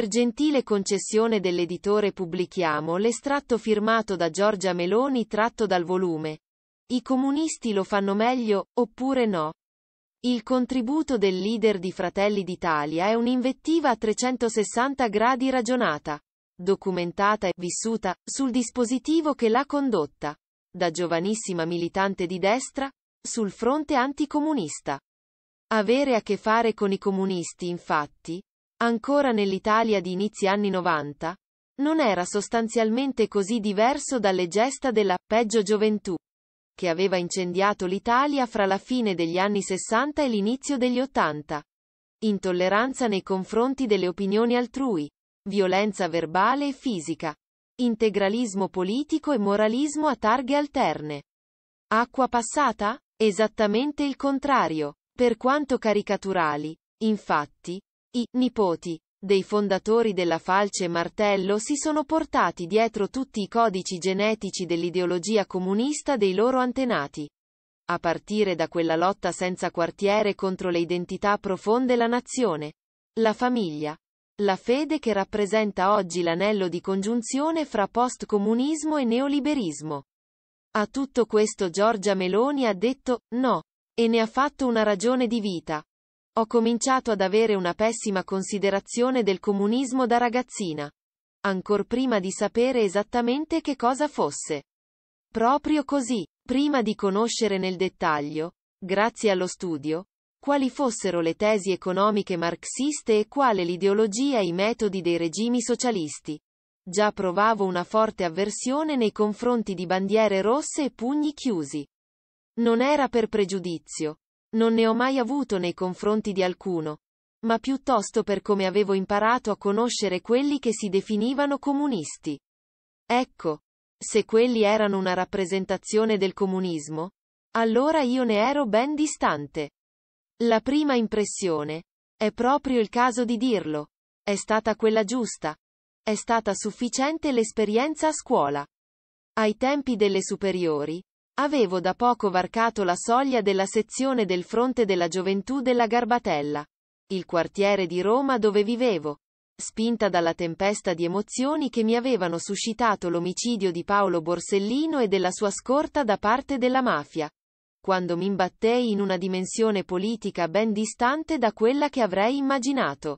Per gentile concessione dell'editore pubblichiamo l'estratto firmato da Giorgia Meloni tratto dal volume. I comunisti lo fanno meglio, oppure no? Il contributo del leader di Fratelli d'Italia è un'invettiva a 360 gradi ragionata, documentata e vissuta, sul dispositivo che l'ha condotta. Da giovanissima militante di destra, sul fronte anticomunista. Avere a che fare con i comunisti, infatti, ancora nell'Italia di inizi anni 90, non era sostanzialmente così diverso dalle gesta della peggio gioventù, che aveva incendiato l'Italia fra la fine degli anni 60 e l'inizio degli 80. Intolleranza nei confronti delle opinioni altrui, violenza verbale e fisica, integralismo politico e moralismo a targhe alterne. Acqua passata? Esattamente il contrario. Per quanto caricaturali, infatti, i nipoti dei fondatori della falce martello si sono portati dietro tutti i codici genetici dell'ideologia comunista dei loro antenati. A partire da quella lotta senza quartiere contro le identità profonde la nazione, la famiglia, la fede che rappresenta oggi l'anello di congiunzione fra post-comunismo e neoliberismo. A tutto questo Giorgia Meloni ha detto no, e ne ha fatto una ragione di vita. Ho cominciato ad avere una pessima considerazione del comunismo da ragazzina. Ancor prima di sapere esattamente che cosa fosse. Proprio così, prima di conoscere nel dettaglio, grazie allo studio, quali fossero le tesi economiche marxiste e quale l'ideologia e i metodi dei regimi socialisti. Già provavo una forte avversione nei confronti di bandiere rosse e pugni chiusi. Non era per pregiudizio, non ne ho mai avuto nei confronti di alcuno, ma piuttosto per come avevo imparato a conoscere quelli che si definivano comunisti. Ecco, se quelli erano una rappresentazione del comunismo, allora io ne ero ben distante. La prima impressione, è proprio il caso di dirlo, è stata quella giusta. È stata sufficiente l'esperienza a scuola. Ai tempi delle superiori, Avevo da poco varcato la soglia della sezione del Fronte della Gioventù della Garbatella, il quartiere di Roma dove vivevo, spinta dalla tempesta di emozioni che mi avevano suscitato l'omicidio di Paolo Borsellino e della sua scorta da parte della mafia, quando mi imbattei in una dimensione politica ben distante da quella che avrei immaginato.